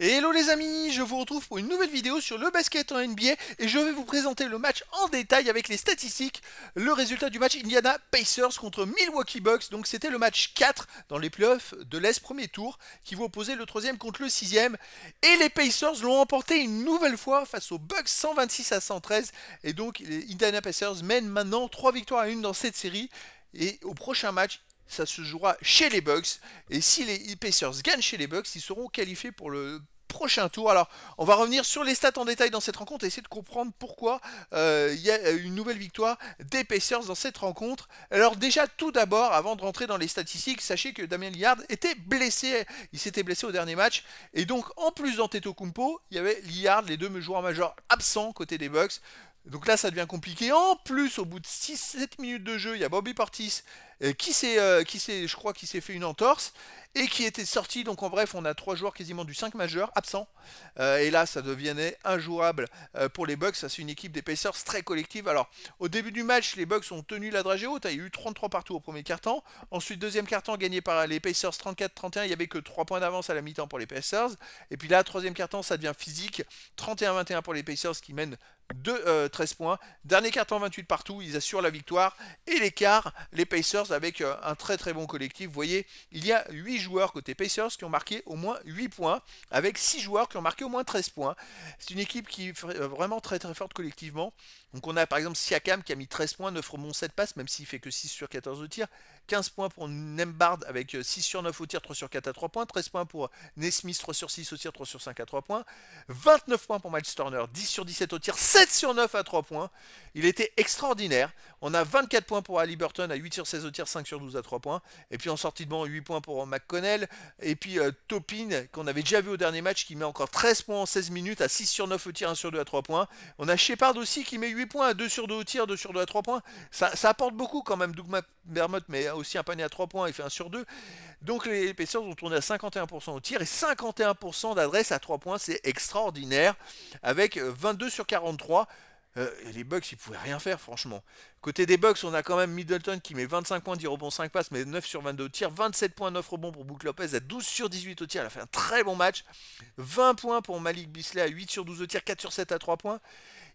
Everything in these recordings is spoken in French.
Hello les amis, je vous retrouve pour une nouvelle vidéo sur le basket en NBA et je vais vous présenter le match en détail avec les statistiques, le résultat du match Indiana Pacers contre Milwaukee Bucks. Donc c'était le match 4 dans les playoffs de l'Est premier tour qui vont opposer le troisième contre le sixième et les Pacers l'ont emporté une nouvelle fois face aux Bucks 126 à 113 et donc les Indiana Pacers mènent maintenant 3 victoires à 1 dans cette série et au prochain match, ça se jouera chez les Bucks. Et si les Pacers gagnent chez les Bucks, ils seront qualifiés pour le prochain tour. Alors, on va revenir sur les stats en détail dans cette rencontre et essayer de comprendre pourquoi euh, il y a une nouvelle victoire des Pacers dans cette rencontre. Alors déjà, tout d'abord, avant de rentrer dans les statistiques, sachez que Damien Lillard était blessé. Il s'était blessé au dernier match. Et donc, en plus d'Antetokounmpo, il y avait Lillard, les deux joueurs majeurs absents côté des Bucks. Donc là, ça devient compliqué. En plus, au bout de 6-7 minutes de jeu, il y a Bobby Portis euh, qui s'est, euh, qui s'est, je crois, qui s'est fait une entorse et qui était sorti. Donc en bref, on a trois joueurs quasiment du 5 majeur absents. Euh, et là, ça devenait injouable pour les Bucks. Ça, c'est une équipe des Pacers très collective. Alors, au début du match, les Bucks ont tenu la dragée haute. Il y a eu 33 partout au premier quart-temps. Ensuite, deuxième quart-temps gagné par les Pacers 34-31. Il n'y avait que 3 points d'avance à la mi-temps pour les Pacers. Et puis là, troisième quart-temps, ça devient physique. 31-21 pour les Pacers qui mènent de 13 euh, points. Dernier carton 28 partout, ils assurent la victoire. Et l'écart, les Pacers avec euh, un très très bon collectif. Vous voyez, il y a 8 joueurs côté Pacers qui ont marqué au moins 8 points, avec 6 joueurs qui ont marqué au moins 13 points. C'est une équipe qui est euh, vraiment très très forte collectivement. Donc on a par exemple Siakam qui a mis 13 points, 9 rebonds, 7 passes, même s'il fait que 6 sur 14 de tir. 15 points pour Nembard avec 6 euh, sur 9 au tir, 3 sur 4 à 3 points, 13 points pour Nesmith, 3 sur 6 au tir, 3 sur 5 à 3 points, 29 points pour Miles Turner, 10 sur 17 au tir, 7 sur 9 à 3 points. Il était extraordinaire. On a 24 points pour Ali Burton à 8 sur 16 au tir, 5 sur 12 à 3 points. Et puis en sortie de banc, 8 points pour McConnell. Et puis euh, Topin, qu'on avait déjà vu au dernier match, qui met encore 13 points en 16 minutes à 6 sur 9 au tir, 1 sur 2 à 3 points. On a Shepard aussi qui met 8 points à 2 sur 2 au tir, 2 sur 2 à 3 points. Ça, apporte beaucoup quand même. Doug McBermott mais aussi un panier à 3 points, et fait 1 sur 2. Donc les Pacers ont tourné à 51% au tir et 51% d'adresse à 3 points. C'est extraordinaire avec 22 euh, sur 43. Euh, les Bucks, ils pouvaient rien faire, franchement. Côté des Bucks, on a quand même Middleton qui met 25 points, 10 rebonds, 5 passes, mais 9 sur 22 tir, 27 points, 9 rebonds pour Book Lopez à 12 sur 18 au tir. Elle a fait un très bon match. 20 points pour Malik Bisley à 8 sur 12 au tir, 4 sur 7 à 3 points.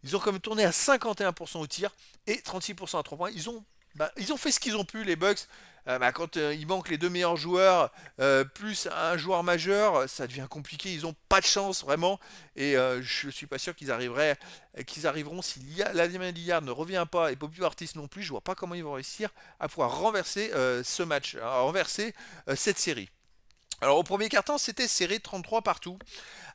Ils ont quand même tourné à 51% au tir et 36% à 3 points. Ils ont bah, ils ont fait ce qu'ils ont pu, les Bucks. Euh, bah, quand euh, il manque les deux meilleurs joueurs, euh, plus un joueur majeur, ça devient compliqué. Ils n'ont pas de chance, vraiment. Et je ne suis pas sûr qu'ils arriveraient, qu'ils arriveront si la Lillard ne revient pas et Bobby Artis non plus. Je vois pas comment ils vont réussir à pouvoir renverser ce match, à renverser cette série. Alors au premier carton, c'était serré 33 partout,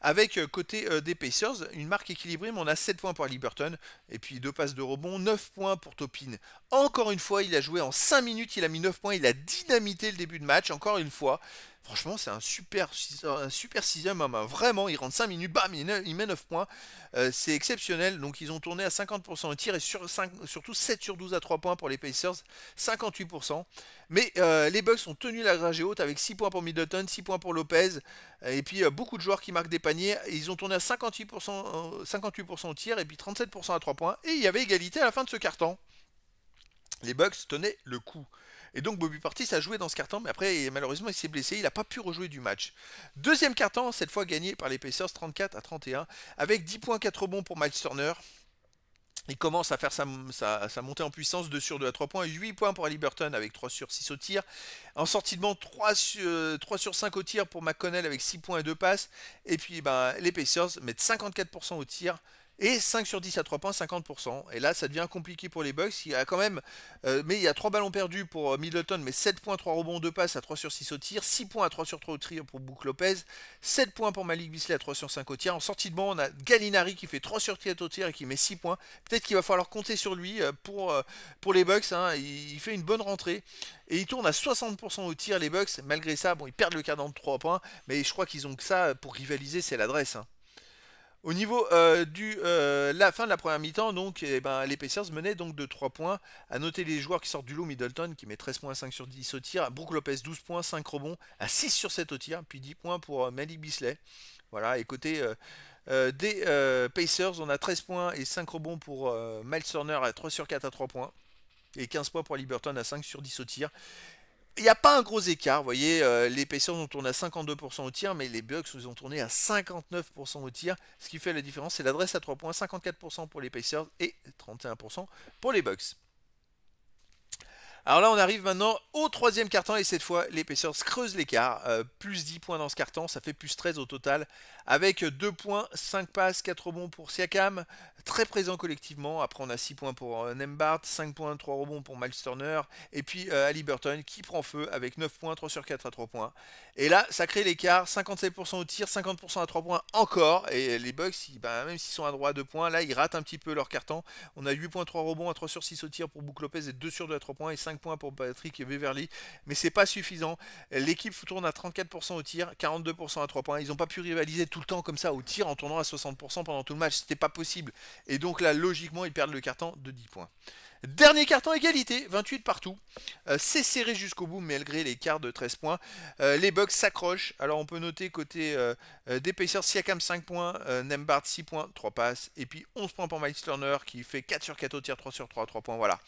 avec euh, côté euh, des Pacers, une marque équilibrée, mais on a 7 points pour Liberton, et puis deux passes de rebond, 9 points pour Topin. Encore une fois, il a joué en 5 minutes, il a mis 9 points, il a dynamité le début de match, encore une fois, Franchement, c'est un super, un super sixième à main. Hein. Vraiment, il rentre 5 minutes, bam, il met 9 points. Euh, c'est exceptionnel. Donc, ils ont tourné à 50% au tir et surtout 7 sur 12 à 3 points pour les Pacers, 58%. Mais euh, les Bucks ont tenu la rage haute avec 6 points pour Middleton, 6 points pour Lopez. Et puis, euh, beaucoup de joueurs qui marquent des paniers. Ils ont tourné à 58%, 58% au tir et puis 37% à 3 points. Et il y avait égalité à la fin de ce carton. Les Bucks tenaient le coup. Et donc Bobby Portis a joué dans ce carton, mais après malheureusement il s'est blessé, il n'a pas pu rejouer du match. Deuxième carton, cette fois gagné par les Pacers 34 à 31, avec 10 points 4 rebonds pour Miles Turner. Il commence à faire sa, montée en puissance 2 sur 2 à 3 points, 8 points pour Ali avec 3 sur 6 au tir. En sortie de banc, 3 euh, sur, 3 sur 5 au tir pour McConnell avec 6 points et 2 passes. Et puis ben, les Pacers mettent 54% au tir, et 5 sur 10 à 3 points, 50%. Et là, ça devient compliqué pour les Bucks. Il y a quand même. Euh, mais il y a 3 ballons perdus pour euh, Middleton, mais 7 points, 3 rebonds, 2 passes à 3 sur 6 au tir. 6 points à 3 sur 3 au tir pour Bouc Lopez. 7 points pour Malik Bisley à 3 sur 5 au tir. En sortie de banc, on a Gallinari qui fait 3 sur 4 au tir et qui met 6 points. Peut-être qu'il va falloir compter sur lui euh, pour, pour les Bucks. Hein. Il, fait une bonne rentrée. Et il tourne à 60% au tir, les Bucks. Malgré ça, bon, ils perdent le quart de 3 points. Mais je crois qu'ils ont que ça pour rivaliser, c'est l'adresse. Hein. Au niveau de euh, du euh, la fin de la première mi-temps, donc eh ben, les Pacers menaient donc de 3 points. À noter les joueurs qui sortent du lot, Middleton qui met 13 points, 5 sur 10 au tir, Brooke Lopez 12 points, 5 rebonds, à 6 sur 7 au tir, puis 10 points pour euh, Melly Bisley. Voilà, et côté des Pacers, on a 13 points et 5 rebonds pour Miles Turner à 3 sur 4 à 3 points, et 15 points pour Liberton à 5 sur 10 au tir il n'y a pas un gros écart, vous voyez, les Pacers ont tourné à 52% au tir, mais les Bucks ils ont tourné à 59% au tir. Ce qui fait la différence, c'est l'adresse à 3 points, 54% pour les Pacers et 31% pour les Bucks. Alors là, on arrive maintenant au troisième carton et cette fois, l'épaisseur creuse l'écart. Euh, plus 10 points dans ce carton, ça fait plus 13 au total. Avec 2 points, 5 passes, 4 rebonds pour Siakam. Très présent collectivement. Après, on a 6 points pour euh, Nembart, 5 points, 3 rebonds pour Miles Turner. Et puis euh, Ali Burton qui prend feu avec 9 points, 3 sur 4 à 3 points. Et là, ça crée l'écart. 57% au tir, 50% à 3 points encore. Et les Bucks, bah, même s'ils sont à droit à 2 points, là, ils ratent un petit peu leur carton. On a 8 points, 3 rebonds à 3 sur 6 au tir pour Bouc Lopez et 2 sur 2 à 3 points et 5 points pour Patrick et Beverly, mais c'est pas suffisant. L'équipe tourne à 34% au tir, 42% à 3 points. Ils n'ont pas pu rivaliser tout le temps comme ça au tir en tournant à 60% pendant tout le match. C'était pas possible. Et donc là, logiquement, ils perdent le carton de 10 points. Dernier carton égalité, 28 partout. Euh, c'est serré jusqu'au bout malgré les cartes de 13 points. Euh, les bugs s'accrochent. Alors on peut noter côté euh, euh, d'épaisseur, Siakam 5 points, euh, Nembard 6 points, 3 passes, et puis 11 points pour Miles Turner qui fait 4 sur 4 au tir, 3 sur 3, 3 points, voilà.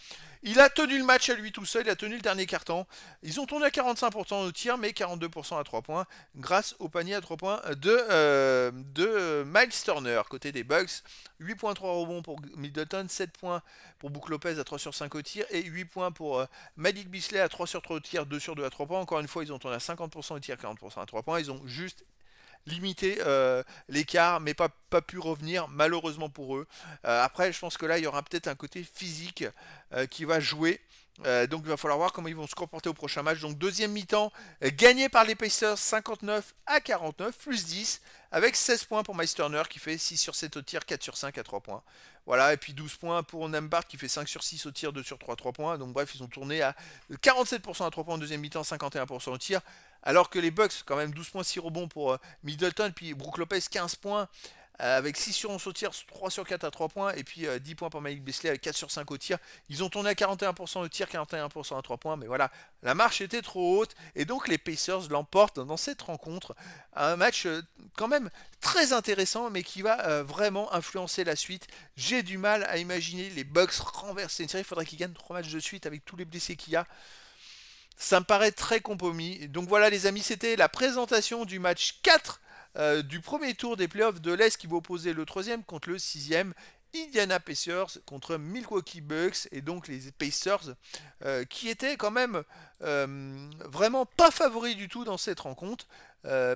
Il a tenu le match à lui tout seul, il a tenu le dernier carton. Ils ont tourné à 45% au tir, mais 42% à 3 points, grâce au panier à 3 points de, euh, de euh, Miles Turner. Côté des Bucks, 8.3 rebonds pour Middleton, 7 points pour Bouc Lopez à 3 sur 5 au tir, et 8 points pour euh, Malik Bisley à 3 sur 3 au tir, 2 sur 2 à 3 points. Encore une fois, ils ont tourné à 50% au tir, 40% à 3 points. Ils ont juste limiter euh, l'écart, mais pas, pas pu revenir, malheureusement pour eux. Euh, après, je pense que là, il y aura peut-être un côté physique euh, qui va jouer. Euh, donc il va falloir voir comment ils vont se comporter au prochain match. Donc deuxième mi-temps, euh, gagné par les Pacers 59 à 49, plus 10, avec 16 points pour Meisterner qui fait 6 sur 7 au tir, 4 sur 5 à 3 points. Voilà, et puis 12 points pour Nembart qui fait 5 sur 6 au tir, 2 sur 3 3 points. Donc bref, ils ont tourné à 47% à 3 points en deuxième mi-temps, 51% au tir. Alors que les Bucks, quand même 12 points, 6 rebonds pour euh, Middleton, puis Brook Lopez 15 points, euh, avec 6 sur 11 au tir, 3 sur 4 à 3 points, et puis 10 euh, points pour Malik Beasley avec 4 sur 5 au tir. Ils ont tourné à 41% au tir, 41% à 3 points, mais voilà, la marche était trop haute, et donc les Pacers l'emportent dans cette rencontre. Un match euh, quand même très intéressant, mais qui va vraiment influencer la suite. J'ai du mal à imaginer les Bucks renverser une série, il faudrait qu'ils gagnent 3 matchs de suite avec tous les blessés qu'il y a. Ça me paraît très compromis. Donc voilà les amis, c'était la présentation du match 4 euh, du premier tour des playoffs de l'Est qui va opposer le troisième contre le sixième. Indiana Pacers contre Milwaukee Bucks et donc les Pacers euh, qui étaient quand même euh, vraiment pas favoris du tout dans cette rencontre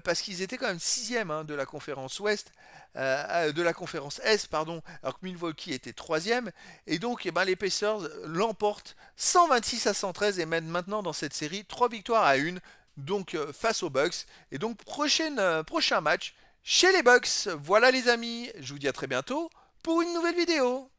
parce qu'ils étaient quand même sixième hein, de la conférence Ouest, de la conférence Est pardon, alors que Milwaukee était troisième et donc eh ben, les Pacers l'emportent 126 à 113 et mènent maintenant dans cette série 3 victoires à une donc euh, face aux Bucks. Et donc euh, prochain match chez les Bucks. Voilà les amis, je vous dis à très bientôt pour une nouvelle vidéo.